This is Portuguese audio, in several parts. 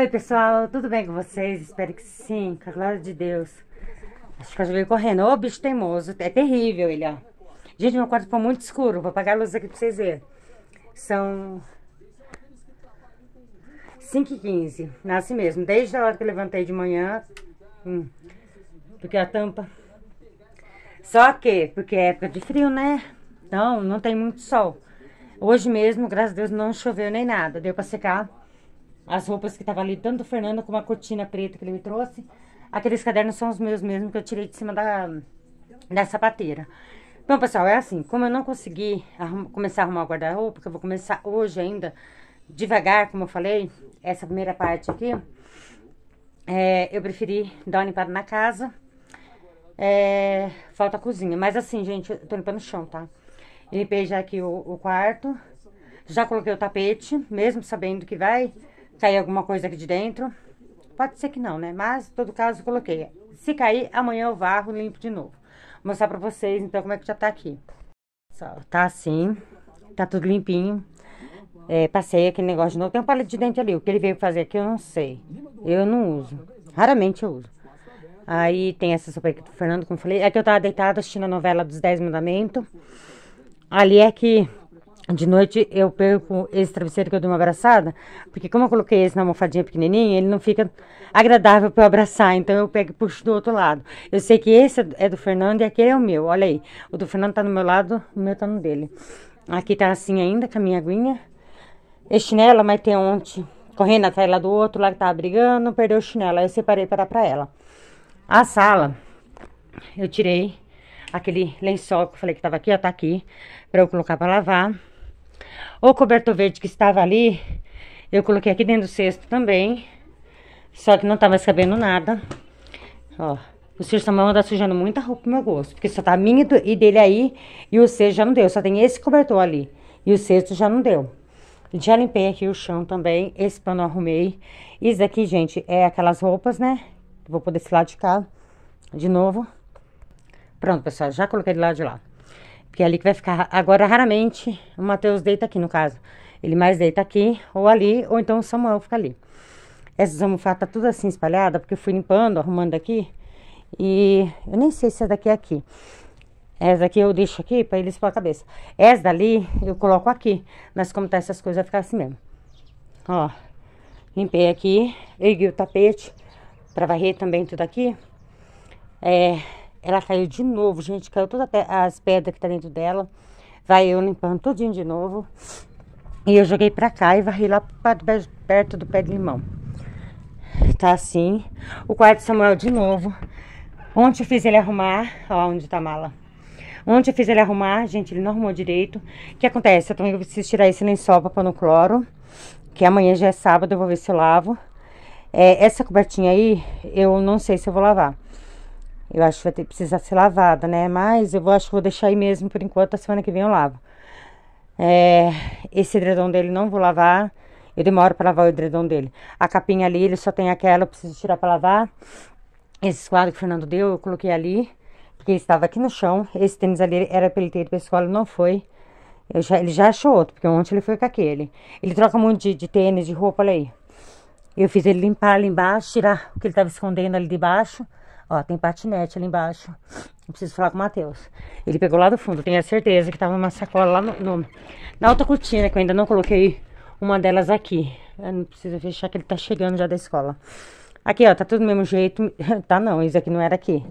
Oi, pessoal, tudo bem com vocês? Espero que sim, com a glória de Deus. Acho que eu joguei correndo. Ô, bicho teimoso. É terrível ele, ó. Gente, meu quarto ficou muito escuro. Vou apagar a luz aqui pra vocês verem. São 5 e 15 Nasce é assim mesmo. Desde a hora que eu levantei de manhã. Hum, porque a tampa... Só que, porque é época de frio, né? Então, não tem muito sol. Hoje mesmo, graças a Deus, não choveu nem nada. Deu pra secar as roupas que tava ali, tanto do Fernando como a cortina preta que ele me trouxe. Aqueles cadernos são os meus mesmo que eu tirei de cima da, da sapateira. Bom, pessoal, é assim, como eu não consegui arrumar, começar a arrumar o guarda-roupa, porque eu vou começar hoje ainda, devagar, como eu falei, essa primeira parte aqui, é, eu preferi dar uma limpada na casa, é, falta a cozinha. Mas assim, gente, eu tô limpando o chão, tá? limpei já aqui o, o quarto, já coloquei o tapete, mesmo sabendo que vai cair alguma coisa aqui de dentro. Pode ser que não, né? Mas, em todo caso, coloquei. Se cair, amanhã eu varro limpo de novo. Vou mostrar pra vocês, então, como é que já tá aqui. Só, tá assim. Tá tudo limpinho. É, passei aquele negócio de novo. Tem um palito de dente ali. O que ele veio fazer aqui, eu não sei. Eu não uso. Raramente eu uso. Aí tem essa sopa aqui do Fernando, como eu falei. É que eu tava deitada assistindo a novela dos Dez Mandamentos. Ali é que de noite eu perco esse travesseiro que eu dou uma abraçada, porque como eu coloquei esse na almofadinha pequenininha, ele não fica agradável para eu abraçar, então eu pego e puxo do outro lado. Eu sei que esse é do Fernando e aquele é o meu, olha aí. O do Fernando tá no meu lado, o meu tá no dele. Aqui tá assim ainda, com a minha aguinha. Esse chinelo, mas tem ontem, correndo atrás lá do outro, lá que tava brigando, perdeu o chinelo, aí eu separei para dar pra ela. A sala, eu tirei aquele lençol que eu falei que tava aqui, ó, tá aqui, pra eu colocar pra lavar. O cobertor verde que estava ali, eu coloquei aqui dentro do cesto também. Só que não estava sabendo nada. Ó, o Sir Samuel anda sujando muita roupa pro meu gosto. Porque só tá a minha e dele aí. E o cesto já não deu. Só tem esse cobertor ali. E o cesto já não deu. Já limpei aqui o chão também. Esse pano eu arrumei. Isso aqui, gente, é aquelas roupas, né? Vou pôr desse lado de cá. De novo. Pronto, pessoal. Já coloquei do lado de lá. Porque é ali que vai ficar. Agora, raramente, o Matheus deita aqui, no caso. Ele mais deita aqui, ou ali, ou então o Samuel fica ali. Essas almofadas tá tudo assim espalhada, porque eu fui limpando, arrumando aqui. E eu nem sei se é daqui é aqui. Essa daqui eu deixo aqui para eles pôr a cabeça. Essa dali eu coloco aqui. Mas como tá essas coisas, vai ficar assim mesmo. Ó, limpei aqui, Erguei o tapete para varrer também tudo aqui. É, ela caiu de novo, gente. Caiu todas as pedras que tá dentro dela. Vai eu limpando tudinho de novo. E eu joguei pra cá e varri lá perto do pé de limão. Tá assim. O quarto de Samuel de novo. Ontem eu fiz ele arrumar. Ó, onde tá a mala. Ontem eu fiz ele arrumar, gente, ele não arrumou direito. O que acontece? Eu também preciso tirar esse lençol pra pôr no cloro. Que amanhã já é sábado, eu vou ver se eu lavo. É, essa cobertinha aí, eu não sei se eu vou lavar. Eu acho que vai ter, precisar ser lavada, né? Mas eu vou, acho que vou deixar aí mesmo por enquanto. A semana que vem eu lavo. É, esse edredom dele não vou lavar. Eu demoro para lavar o edredom dele. A capinha ali, ele só tem aquela, eu preciso tirar para lavar. Esse quadro que o Fernando deu, eu coloquei ali, porque ele estava aqui no chão. Esse tênis ali era pra ele ter ido para escola, não foi. Já, ele já achou outro, porque ontem ele foi com aquele. Ele troca muito de, de tênis, de roupa, olha aí. Eu fiz ele limpar ali embaixo, tirar o que ele estava escondendo ali de baixo. Ó, tem patinete ali embaixo. não preciso falar com o Matheus. Ele pegou lá do fundo, tenho a certeza que tava uma sacola lá no, no, na outra cortina, que eu ainda não coloquei uma delas aqui. Eu não precisa fechar que ele tá chegando já da escola. Aqui, ó, tá tudo do mesmo jeito. tá não, isso aqui não era aqui.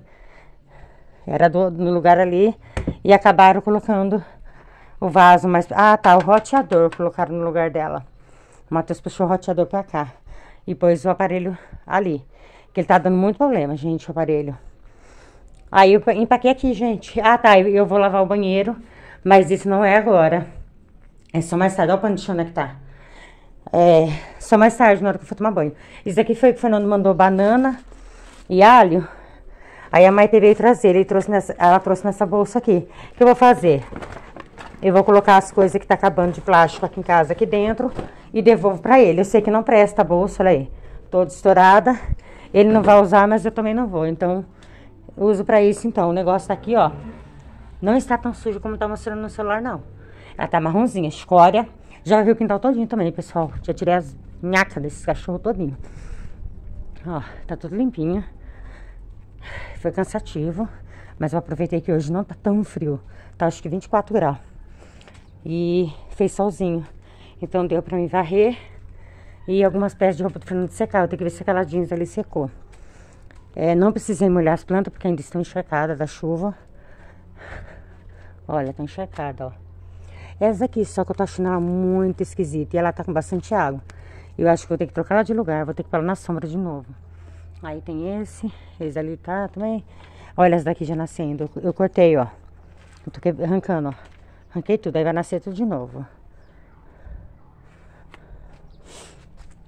Era do, no lugar ali e acabaram colocando o vaso, mas... Ah, tá, o roteador colocaram no lugar dela. O Matheus puxou o roteador pra cá e pôs o aparelho ali ele tá dando muito problema, gente, o aparelho. Aí eu empaquei aqui, gente. Ah, tá, eu vou lavar o banheiro, mas isso não é agora. É só mais tarde. Olha o pano de chão é que tá. É, só mais tarde, na hora que eu for tomar banho. Isso aqui foi o que o Fernando mandou banana e alho. Aí a Maite veio trazer, ele trouxe nessa, ela trouxe nessa bolsa aqui. O que eu vou fazer? Eu vou colocar as coisas que tá acabando de plástico aqui em casa, aqui dentro, e devolvo pra ele. Eu sei que não presta a bolsa, olha aí, toda estourada. Ele não vai usar, mas eu também não vou. Então, uso pra isso então. O negócio tá aqui, ó. Não está tão sujo como tá mostrando no celular, não. Ela tá marronzinha, escória. Já viu o quintal todinho também, pessoal. Já tirei as nhacas desses cachorros todinho. Ó, tá tudo limpinho. Foi cansativo. Mas eu aproveitei que hoje não tá tão frio. Tá acho que 24 graus. E fez solzinho. Então deu pra me varrer e algumas peças de roupa do Fernando secar. Eu tenho que ver se aquela jeans ali secou. É, não precisei molhar as plantas porque ainda estão encharcadas da chuva. Olha, tá encharcada, ó. Essa aqui, só que eu tô achando ela muito esquisita. E ela tá com bastante água. Eu acho que vou ter que trocar ela de lugar. Vou ter que pôr ela na sombra de novo. Aí tem esse. Esse ali tá também. Olha, essa daqui já nascendo. Eu, eu cortei, ó. Eu tô arrancando, ó. Arranquei tudo. Aí vai nascer tudo de novo, ó.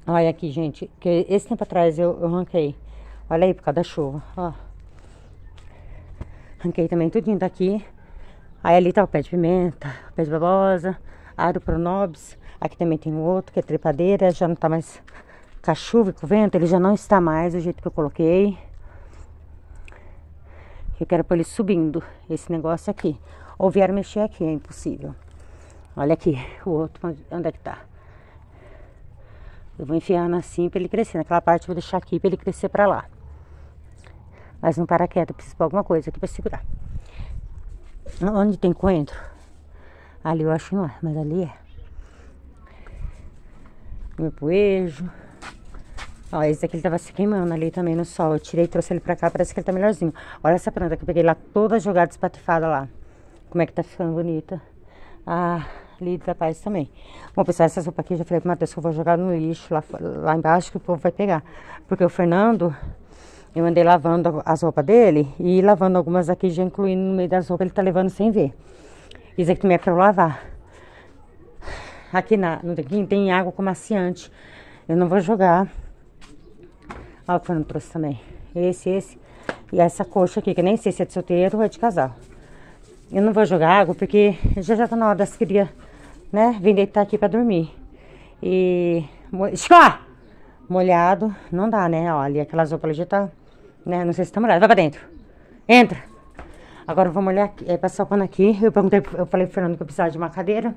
Olha aqui, gente, que esse tempo atrás eu, eu ranquei. Olha aí, por causa da chuva, ó. Ranquei também tudinho daqui. Aí ali tá o pé de pimenta, o pé de babosa, aro pronobis. Aqui também tem um outro, que é trepadeira, já não tá mais com a chuva e com o vento. Ele já não está mais do jeito que eu coloquei. Eu quero pôr ele subindo, esse negócio aqui. Ou vieram mexer aqui, é impossível. Olha aqui, o outro, onde é que tá? Eu vou enfiando assim para ele crescer. Naquela parte eu vou deixar aqui para ele crescer para lá. Mas um paraquedas, preciso pôr alguma coisa aqui para segurar. Onde tem coentro? Ali eu acho que não é, mas ali é. Meu poejo. Ó, esse daqui ele tava se queimando ali também no sol. Eu tirei e trouxe ele pra cá, parece que ele tá melhorzinho. Olha essa planta que eu peguei lá toda jogada, espatifada lá. Como é que tá ficando bonita. Ah, da paz também. Bom, pessoal, essa roupa aqui eu já falei pro Matheus que eu vou jogar no lixo lá, lá embaixo que o povo vai pegar. Porque o Fernando, eu andei lavando as roupas dele e lavando algumas aqui, já incluindo no meio das roupas, ele tá levando sem ver. Isso aqui também é pra eu lavar. Aqui na, no tanquinho tem água com maciante. Eu não vou jogar. Olha o que o Fernando trouxe também. Esse, esse. E essa coxa aqui, que nem sei se é de solteiro ou é de casal. Eu não vou jogar água porque já já tá na hora das crias né? Vim deitar aqui pra dormir. E... Escola! Molhado, não dá, né? Ó, ali aquelas roupas ali já tá... Né? Não sei se tá molhado. Vai pra dentro. Entra. Agora eu vou molhar, aqui, é, passar o pano aqui. Eu perguntei, eu falei pro Fernando que eu precisava de uma cadeira.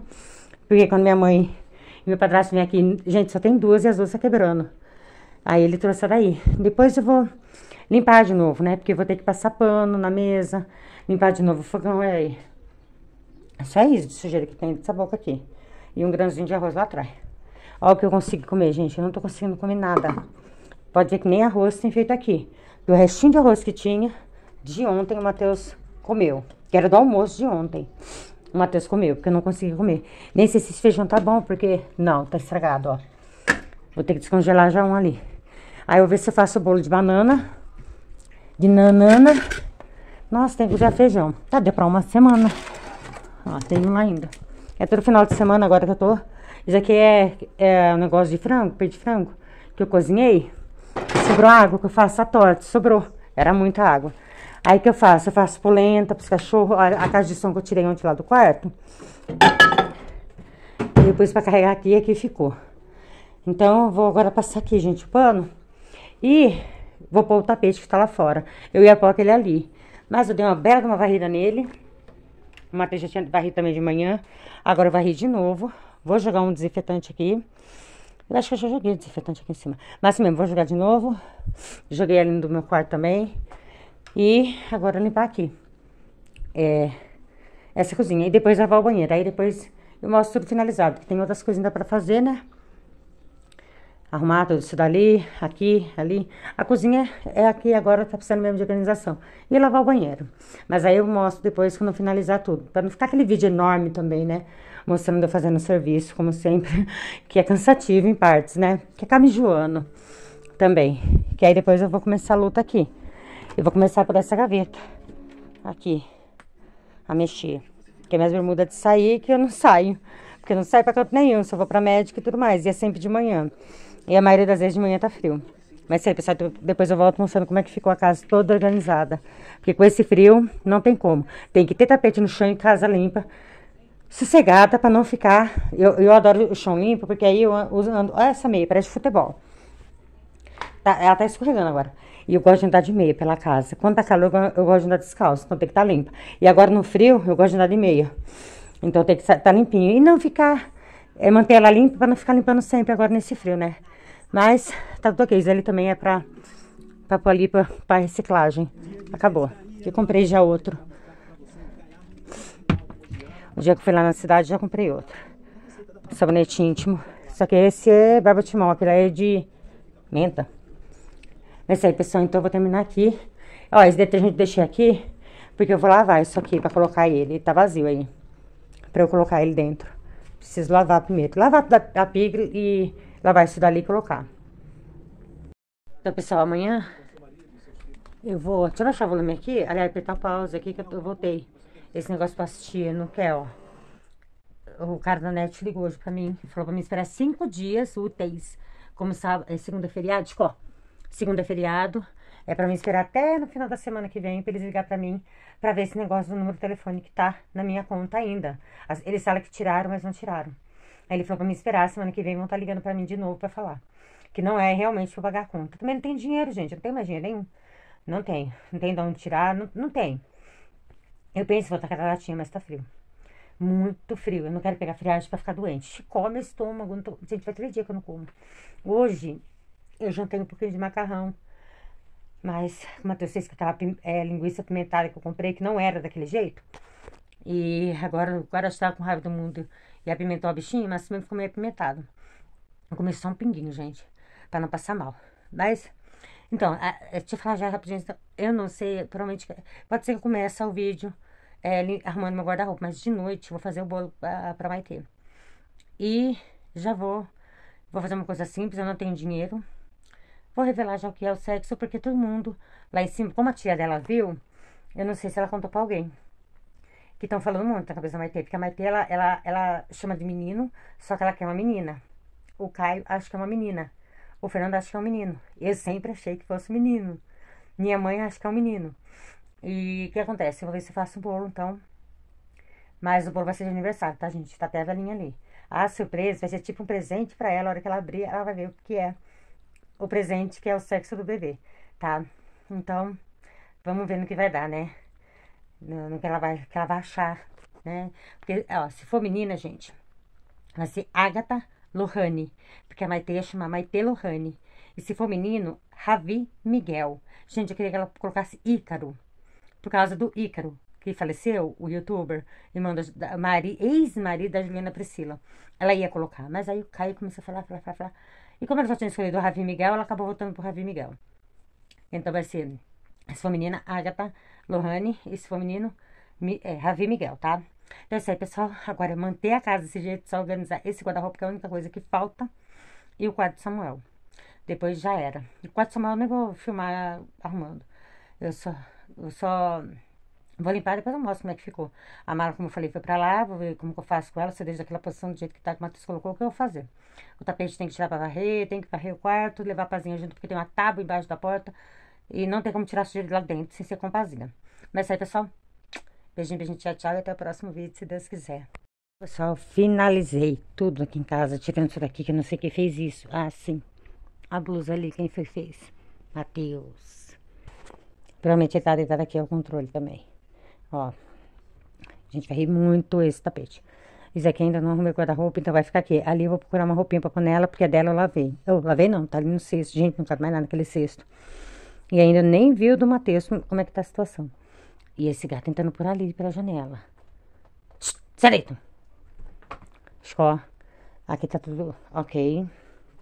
Porque quando minha mãe e meu padrasto vem aqui, gente, só tem duas e as duas tá quebrando. Aí ele trouxe daí. Depois eu vou limpar de novo, né? Porque eu vou ter que passar pano na mesa, limpar de novo o fogão, é aí. É isso de sujeira que tem dessa boca aqui. E um grãozinho de arroz lá atrás. Olha o que eu consigo comer, gente. Eu não tô conseguindo comer nada. Pode ser que nem arroz tem feito aqui. Do restinho de arroz que tinha, de ontem o Matheus comeu. Que era do almoço de ontem. O Matheus comeu, porque eu não consegui comer. Nem sei se esse feijão tá bom, porque... Não, tá estragado, ó. Vou ter que descongelar já um ali. Aí eu vou ver se eu faço o bolo de banana. De nanana. Nossa, tem que usar feijão. Tá, deu pra uma semana. Ó, tem um ainda. É todo final de semana agora que eu tô. Isso aqui é, é um negócio de frango, peito de frango, que eu cozinhei. Sobrou água que eu faço a torta, sobrou. Era muita água. Aí que eu faço? Eu faço polenta pros cachorros, a, a caixa de som que eu tirei ontem lá do quarto. E depois pra carregar aqui, e aqui ficou. Então, eu vou agora passar aqui, gente, o pano. E vou pôr o tapete que tá lá fora. Eu ia pôr aquele ali. Mas eu dei uma bela uma varrida nele. O Matheus já tinha varrido também de manhã. Agora eu varri de novo. Vou jogar um desinfetante aqui. Eu acho que eu já joguei desinfetante aqui em cima. Mas assim mesmo, vou jogar de novo. Joguei ali do meu quarto também. E agora limpar aqui. É, essa cozinha. E depois lavar o banheiro. Aí depois eu mostro tudo finalizado. Que tem outras coisas ainda pra fazer, né? arrumar tudo isso dali, aqui, ali. A cozinha é aqui agora, tá precisando mesmo de organização. E lavar o banheiro. Mas aí eu mostro depois quando finalizar tudo. Pra não ficar aquele vídeo enorme também, né? Mostrando eu fazendo serviço, como sempre. Que é cansativo em partes, né? Que acaba enjoando também. Que aí depois eu vou começar a luta aqui. Eu vou começar por essa gaveta. Aqui. A mexer. Que é minhas bermudas de sair que eu não saio. Porque eu não saio pra canto nenhum, só vou pra médica e tudo mais. E é sempre de manhã. E a maioria das vezes de manhã tá frio. Mas sei, pessoal, depois eu volto mostrando como é que ficou a casa toda organizada. Porque com esse frio, não tem como. Tem que ter tapete no chão e casa limpa. Sossegada para não ficar... Eu, eu adoro o chão limpo, porque aí eu uso... Ando, olha essa meia, parece futebol. Tá, ela tá escorregando agora. E eu gosto de andar de meia pela casa. Quando tá calor, eu gosto de andar descalço, então tem que estar tá limpa. E agora no frio, eu gosto de andar de meia. Então tem que estar tá, tá limpinho. E não ficar... É manter ela limpa para não ficar limpando sempre agora nesse frio, né? Mas tá tudo ok, ele também é pra, pra pôr ali pra, pra reciclagem. Acabou. Eu comprei já outro. O dia que eu fui lá na cidade, já comprei outro. Sabonete íntimo. Só que esse é barba timão, aquele é de menta. Mas é isso aí, pessoal. Então eu vou terminar aqui. Ó, esse detergente eu deixei aqui, porque eu vou lavar isso aqui pra colocar ele. Ele tá vazio aí. Pra eu colocar ele dentro. Preciso lavar primeiro. Lavar a pig e vai se dali e colocar. Então, pessoal, amanhã eu vou. Deixa eu achar o volume aqui. Aliás, apertar pausa aqui que eu, eu voltei. Esse negócio pra assistir não quer, ó. O cara da net ligou hoje pra mim. Falou pra mim esperar cinco dias úteis. Como sábado, é segunda feriado. Tipo, ó. Segunda feriado. É pra mim esperar até no final da semana que vem pra eles ligar pra mim pra ver esse negócio do número de telefone que tá na minha conta ainda. eles falam que tiraram, mas não tiraram. Aí ele falou pra me esperar, semana que vem vão estar tá ligando para mim de novo para falar. Que não é realmente pra pagar a conta. Também não tem dinheiro, gente. Eu não tenho mais dinheiro nenhum. Não tem. Não tem de onde tirar. Não, não tem. Eu penso, vou tacar a latinha, mas tá frio. Muito frio. Eu não quero pegar friagem pra ficar doente. Come. meu estômago. Tô... Gente, vai três dias que eu não como. Hoje, eu jantei um pouquinho de macarrão. Mas, Matheus, vocês que aquela é, linguiça pimentada que eu comprei, que não era daquele jeito. E agora, agora eu estava com raiva do mundo e apimentou a bichinha, mas também ficou meio apimentado. Eu comi só um pinguinho, gente, para não passar mal. Mas, então, a, deixa eu falar já rapidinho. Então, eu não sei, provavelmente, pode ser que eu comece o vídeo é, arrumando meu guarda-roupa, mas de noite vou fazer o bolo para Maitê. E já vou, vou fazer uma coisa simples, eu não tenho dinheiro. Vou revelar já o que é o sexo, porque todo mundo lá em cima, como a tia dela viu, eu não sei se ela contou pra alguém que estão falando muito na cabeça da Maite, porque a Maite ela, ela, ela chama de menino, só que ela quer uma menina. O Caio acha que é uma menina. O Fernando acha que é um menino. Eu sempre achei que fosse menino. Minha mãe acha que é um menino. E o que acontece? Eu vou ver se eu faço um bolo, então. Mas o bolo vai ser de aniversário, tá, gente? Tá até a velhinha ali. A surpresa vai ser tipo um presente para ela. A hora que ela abrir, ela vai ver o que é o presente, que é o sexo do bebê, tá? Então, vamos ver no que vai dar, né? Né, no, que, ela vai, que ela vai achar, né? Porque, ó, se for menina, gente, vai ser Agatha Lohane, porque a Maite ia chamar Maite Lohane. E se for menino, Ravi Miguel. Gente, eu queria que ela colocasse Ícaro, por causa do Ícaro, que faleceu, o youtuber, irmão da Mari, ex-marido da Juliana Priscila. Ela ia colocar, mas aí o Caio começou a falar, falar, falar, falar. E como ela só tinha escolhido o Ravi Miguel, ela acabou voltando pro Ravi Miguel. Então vai ser, se for menina, Agatha Lohane, esse foi o menino é, Ravi Miguel, tá? Então é isso aí, pessoal. Agora é manter a casa desse jeito, só organizar esse guarda-roupa, que é a única coisa que falta, e o quarto de Samuel. Depois já era. O quarto de Samuel eu nem vou filmar arrumando. Eu só, eu só vou limpar, e depois eu mostro como é que ficou. A mala, como eu falei, foi pra lá, vou ver como que eu faço com ela, se eu deixo aquela posição do jeito que tá, que o Matheus colocou, o que eu vou fazer. O tapete tem que tirar pra varrer, tem que varrer o quarto, levar a pazinha junto, porque tem uma tábua embaixo da porta. E não tem como tirar sujeira de lá dentro sem ser com vasilha. Mas é isso aí, pessoal. Beijinho, beijinho, tchau, tchau. E até o próximo vídeo, se Deus quiser. Pessoal, finalizei tudo aqui em casa, tirando isso daqui, que eu não sei quem fez isso. Ah, sim. A blusa ali, quem foi fez? Matheus. Provavelmente ele tá deitado aqui é o controle também. Ó. Gente, vai rir muito esse tapete. Isso aqui ainda não arrumei guarda-roupa, então vai ficar aqui. Ali eu vou procurar uma roupinha pra pôr nela, porque a dela eu lavei. Eu lavei não, tá ali no cesto. Gente, não cabe mais nada naquele cesto. E ainda nem viu do Matheus como é que tá a situação. E esse gato entrando por ali, pela janela. Direito. Escó. Aqui tá tudo ok.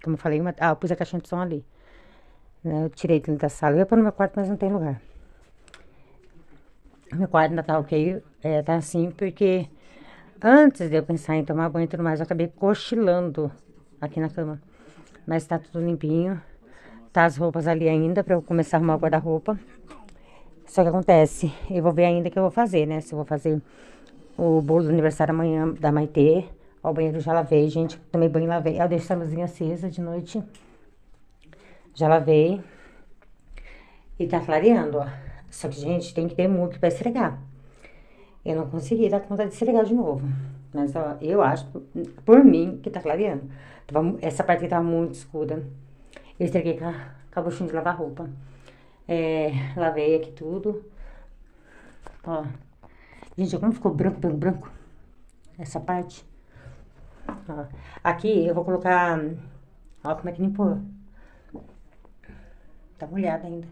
Como eu falei, uma... ah, eu pus a caixinha de som ali. Né, eu tirei dentro da sala. Eu ia pôr no meu quarto, mas não tem lugar. Meu quarto ainda tá ok. É, tá assim, porque antes de eu pensar em tomar banho e tudo mais, eu acabei cochilando aqui na cama. Mas tá tudo limpinho. Tá as roupas ali ainda para eu começar a arrumar o guarda-roupa. Só que acontece, eu vou ver ainda o que eu vou fazer, né? Se eu vou fazer o bolo do aniversário amanhã da Maitê. Ó, o banheiro já lavei, gente. Tomei banho e lavei. Eu deixo essa luzinha acesa de noite. Já lavei. E tá clareando, ó. Só que, gente, tem que ter muito pra esfregar. Eu não consegui dar conta de esfregar de novo. Mas, ó, eu acho, por mim, que tá clareando. essa parte aqui tava muito escura. Eu estraguei com a buchinha de lavar roupa. É, lavei aqui tudo. Ó. Gente, como ficou branco, pelo branco. Essa parte. Ó. Aqui eu vou colocar... Ó como é que limpou. Tá molhado ainda.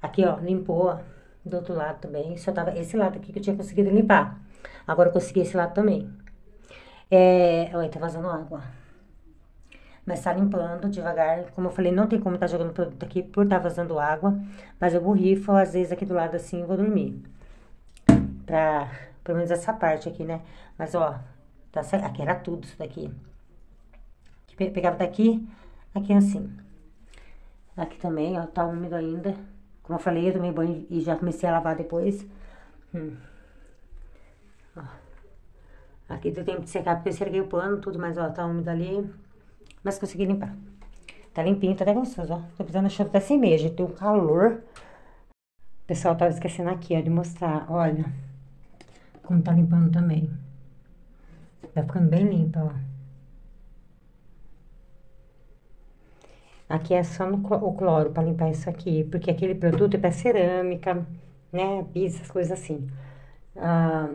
Aqui, ó, limpou do outro lado também. Só tava esse lado aqui que eu tinha conseguido limpar. Agora eu consegui esse lado também. É... Olha, tá vazando água, mas tá limpando devagar. Como eu falei, não tem como tá jogando produto aqui por tá vazando água, mas eu borrifo às vezes aqui do lado assim e vou dormir. Pra, pelo menos essa parte aqui, né? Mas, ó, tá, aqui era tudo isso daqui. Pegava daqui, aqui assim. Aqui também, ó, tá úmido ainda. Como eu falei, eu tomei banho e já comecei a lavar depois. Hum. Ó. Aqui deu tempo de secar, porque eu serguei o pano, tudo, mas, ó, tá úmido ali mas consegui limpar. Tá limpinho, tá até gostoso, ó. Tô precisando achar até sem meia, gente. Tem um calor. O pessoal tava esquecendo aqui, ó, de mostrar. Olha, como tá limpando também. Tá ficando bem limpa, ó. Aqui é só no, o cloro pra limpar isso aqui, porque aquele produto é pra cerâmica, né, piso, essas coisas assim. Ah,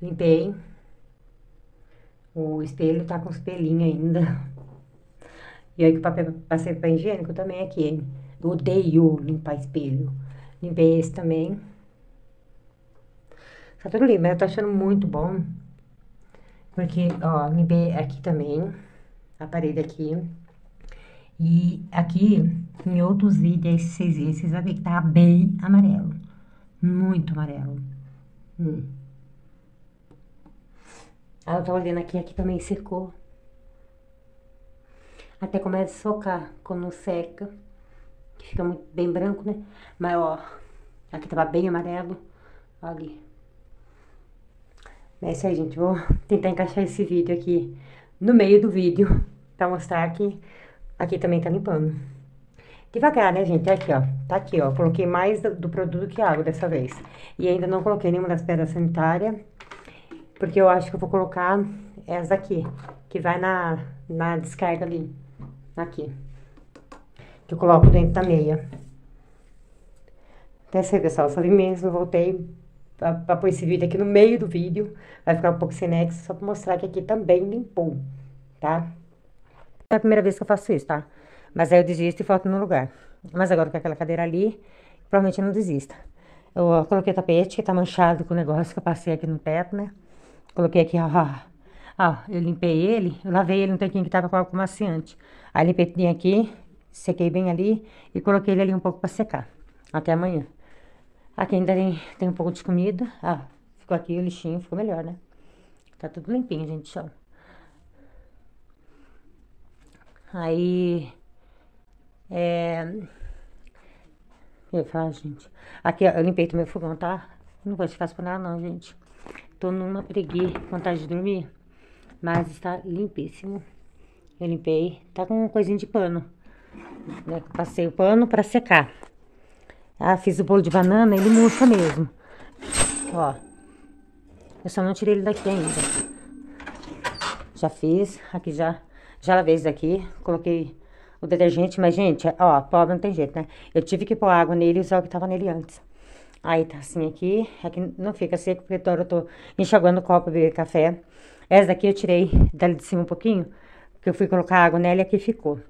limpei. O espelho tá com espelhinho ainda. E aí que o papel, passei pra higiênico também é aqui. Eu odeio limpar espelho. Limpei esse também. Tá tudo limpo, mas eu tô achando muito bom. Porque, ó, limpei aqui também. A parede aqui. E aqui, em outros vídeos, vocês viram, vocês vão ver que tá bem amarelo. Muito amarelo. Hum. Ela tá olhando aqui, aqui também secou. Até começa a socar quando seca. que Fica muito, bem branco, né? Mas, ó, aqui tava bem amarelo. Olha ali. É isso aí, gente. Vou tentar encaixar esse vídeo aqui no meio do vídeo pra mostrar que aqui também tá limpando. Devagar, né, gente? Aqui, ó. Tá aqui, ó. Coloquei mais do, do produto que água dessa vez. E ainda não coloquei nenhuma das pedras sanitárias porque eu acho que eu vou colocar essa aqui, que vai na, na descarga ali, aqui. Que eu coloco dentro da meia. Até sei, pessoal, eu falei mesmo, voltei pra, pra pôr esse vídeo aqui no meio do vídeo. Vai ficar um pouco sem nexo, só pra mostrar que aqui também limpou, tá? É a primeira vez que eu faço isso, tá? Mas aí eu desisto e falto no lugar. Mas agora com aquela cadeira ali, provavelmente eu não desista. Eu coloquei o tapete que tá manchado com o negócio que eu passei aqui no teto, né? Coloquei aqui, ó, ó, eu limpei ele, eu lavei ele no tanquinho que tava com álcool maciante. Aí limpei tudo aqui, sequei bem ali e coloquei ele ali um pouco pra secar. Até amanhã. Aqui ainda tem, tem um pouco de comida, ó, ficou aqui o lixinho, ficou melhor, né? Tá tudo limpinho, gente, ó. Aí, é... Eu falo, gente, aqui ó, eu limpei também o fogão, tá? Não vou te fazer por nada não, gente. Tô numa preguiça, vontade de dormir. Mas está limpíssimo. Eu limpei. Tá com uma coisinha de pano. Né? Passei o pano para secar. Ah, fiz o bolo de banana, ele murcha mesmo. Ó. Eu só não tirei ele daqui ainda. Já fiz. Aqui já, já lavei isso daqui. Coloquei o detergente, mas, gente, ó, pobre não tem jeito, né? Eu tive que pôr água nele e usar o que tava nele antes. Aí tá assim aqui, é que não fica seco, porque agora eu tô enxaguando o copo pra beber café. Essa daqui eu tirei dali de cima um pouquinho, porque eu fui colocar água nela e aqui ficou.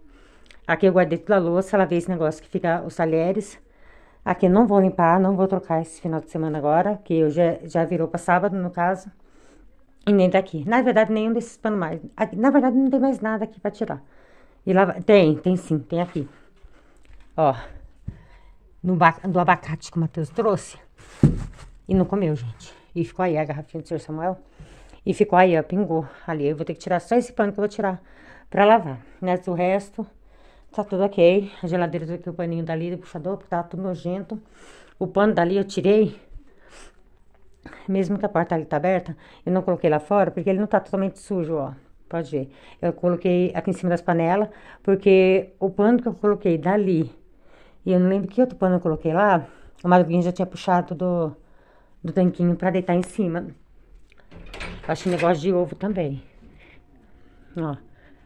Aqui eu guardei toda a louça, lavei esse negócio que fica os talheres. Aqui não vou limpar, não vou trocar esse final de semana agora, que eu já, já virou pra sábado, no caso. E nem daqui. Tá na verdade, nenhum desses panos mais. Aqui, na verdade, não tem mais nada aqui pra tirar. E lá, tem, tem sim, tem aqui. Ó no, do abacate que o Matheus trouxe e não comeu, gente. E ficou aí a garrafinha do Sr. Samuel. E ficou aí, ó, pingou ali. Eu vou ter que tirar só esse pano que eu vou tirar pra lavar. Mas né? o resto tá tudo ok. A geladeira tá aqui, o paninho dali do puxador, porque tava tudo nojento. O pano dali eu tirei. Mesmo que a porta ali tá aberta, eu não coloquei lá fora, porque ele não tá totalmente sujo, ó. Pode ver. Eu coloquei aqui em cima das panelas, porque o pano que eu coloquei dali e eu não lembro que outro pano eu coloquei lá. O Madruguinha já tinha puxado do, do tanquinho pra deitar em cima. Acho um negócio de ovo também. Ó.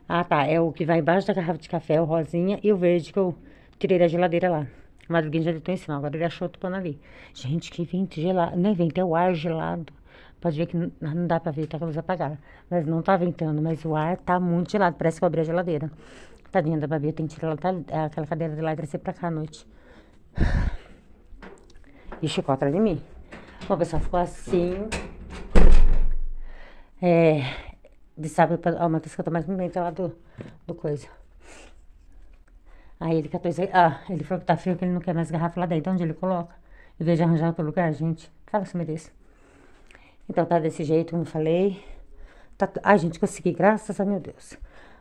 Ah, tá. É o que vai embaixo da garrafa de café, o rosinha e o verde que eu tirei da geladeira lá. O Madruguinha já deitou em cima. Agora ele achou outro pano ali. Gente, que vento gelado. Não é vento, é o ar gelado. Pode ver que não, não dá pra ver, tá com a luz apagada. Mas não tá ventando, mas o ar tá muito gelado. Parece que eu abri a geladeira. Tadinha da Babi, eu tenho que tirar ela, aquela cadeira de lá e trazer pra cá à noite. E chegou atrás de mim. Bom, pessoal, ficou assim. É, de sábado pra. Ó, oh, Matheus, que eu tô mais pimenta lá do, do coisa. Aí ele catou Ah, ele falou que tá frio, que ele não quer mais garrafa lá dentro. Então, onde ele coloca? Em vez de arranjar outro lugar, gente. Fala se você merece. Então tá desse jeito, como eu falei. Tá, ai, gente, consegui, graças a meu Deus.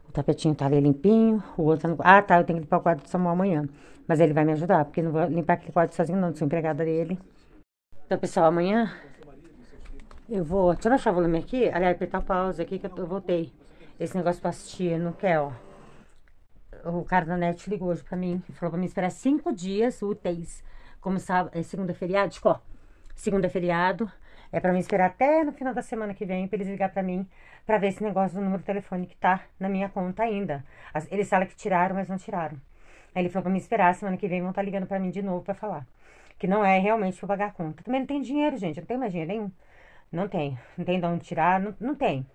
O tapetinho tá ali limpinho, o outro... Tá ah, tá, eu tenho que limpar o quarto do Samuel amanhã. Mas ele vai me ajudar, porque não vou limpar aquele quarto sozinho não, sou empregada dele. Então, pessoal, amanhã eu vou... Deixa eu achar o volume aqui. Aliás, apertar pausa aqui que eu voltei. Esse negócio pra assistir, não quer, ó. O cara da NET ligou hoje pra mim. Falou pra mim esperar cinco dias úteis. Como sábado, é segunda feriado, tipo, ó. Segunda feriado, é para mim esperar até no final da semana que vem para eles ligar para mim para ver esse negócio do número de telefone que tá na minha conta ainda. eles falam que tiraram, mas não tiraram. Aí ele falou para mim esperar, semana que vem vão estar tá ligando para mim de novo para falar. Que não é realmente pra pagar a conta. Também não tem dinheiro, gente. Eu não tenho mais dinheiro nenhum. Não tem. Não tem de onde tirar. Não, não tem.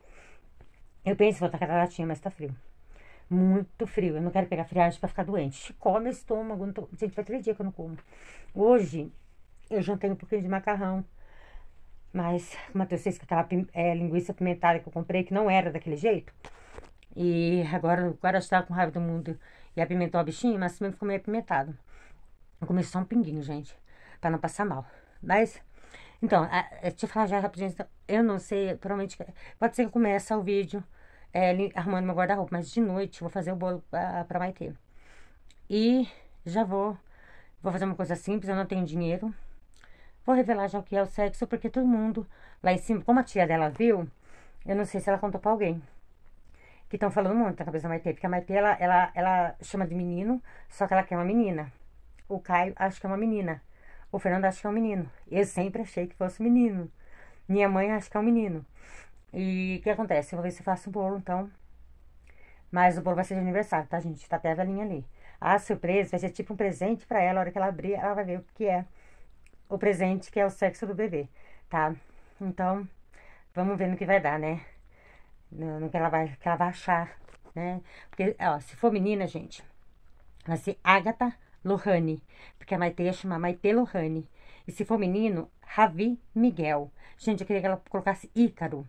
Eu penso vou estar com a latinha, mas tá frio. Muito frio. Eu não quero pegar friagem pra ficar doente. Chicó meu estômago. Não tô... Gente, faz três dias que eu não como. Hoje, eu jantei um pouquinho de macarrão mas, Matheus, vocês que aquela é, linguiça pimentada que eu comprei, que não era daquele jeito. E agora, agora eu estava com raiva do mundo e apimentou a bichinha mas também assim ficou meio apimentado. Eu comi só um pinguinho, gente, para não passar mal. Mas, então, a, a, falar já rapidinho, então, eu não sei, provavelmente, pode ser que comece o vídeo é, arrumando meu guarda-roupa, mas de noite vou fazer o bolo para Maite. E já vou, vou fazer uma coisa simples, eu não tenho dinheiro, Vou revelar já o que é o sexo, porque todo mundo lá em cima, como a tia dela viu, eu não sei se ela contou pra alguém. Que estão falando muito na cabeça da Maitê, porque a Maitê, ela, ela, ela chama de menino, só que ela quer uma menina. O Caio acho que é uma menina. O Fernando acha que é um menino. Eu sempre achei que fosse menino. Minha mãe acha que é um menino. E o que acontece? Eu vou ver se eu faço um bolo, então. Mas o bolo vai ser de aniversário, tá, gente? Tá até a velhinha ali. A surpresa vai ser tipo um presente para ela. A hora que ela abrir, ela vai ver o que é o presente que é o sexo do bebê, tá? Então, vamos ver no que vai dar, né? No, no que, ela vai, que ela vai achar, né? Porque, ó, se for menina, gente, vai ser Agatha Lohane, porque a Maite ia chamar Maite Lohane. E se for menino, Ravi Miguel. Gente, eu queria que ela colocasse Ícaro,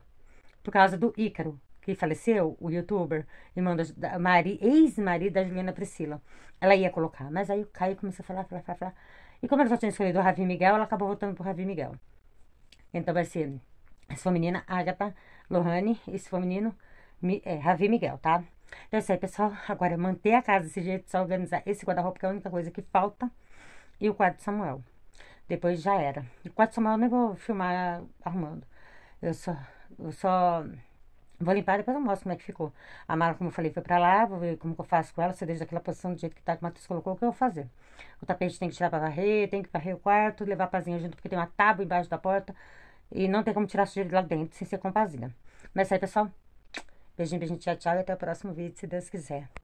por causa do Ícaro, que faleceu, o youtuber, irmão da Mari, ex-marido da Juliana Priscila. Ela ia colocar, mas aí o Caio começou a falar, falar, falar, falar. E como ela só tinha escolhido o Ravi Miguel, ela acabou votando pro Ravi Miguel. Então vai ser, se for menina, Agatha Lohane, e se for menino, é, Ravi Miguel, tá? Então é isso aí, pessoal. Agora é manter a casa desse jeito, só organizar esse guarda-roupa, que é a única coisa que falta, e o quadro de Samuel. Depois já era. O quadro de Samuel eu nem vou filmar arrumando. Eu só, eu só Vou limpar, depois eu mostro como é que ficou. A mala, como eu falei, foi pra lá, vou ver como que eu faço com ela, se eu deixo daquela posição do jeito que tá, que o Matheus colocou, o que eu vou fazer. O tapete tem que tirar pra varrer, tem que varrer o quarto, levar a pazinha junto, porque tem uma tábua embaixo da porta, e não tem como tirar sujeira de lá dentro, sem ser com pazinha. Mas é isso aí, pessoal. Beijinho, beijinho, tchau, tchau, e até o próximo vídeo, se Deus quiser.